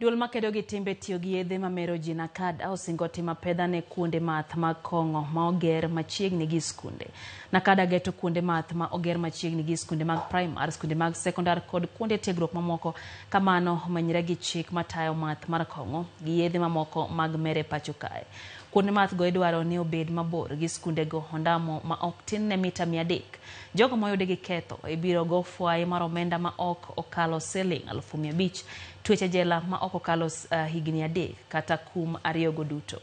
Duol makedo gi timbe tiyo gi yedhe mamero ji nakad osingo timo apedha ne kuonde math ma kong'o ma oger machiegni gi skunde. Nakad ageto kuonde math ma oger machiegni gi skunde mag primar, skunde mag sekondar kod kuonde tiegruok mamoko kamano manyre gi chik matayo math mar kong'o gi yedhe mamoko mag mere pacho kae. Kuonde math go idwaro ni obed mabor gi skunde go ondamo ma ok tin ne mita mia adek. Jogo moyudi gi ketho ibiro e go fwai mar omenda ma ok okalo siling alufu mia abich, tweche jela ma ok okalo uh, higni adek kata kum ariyogo duto.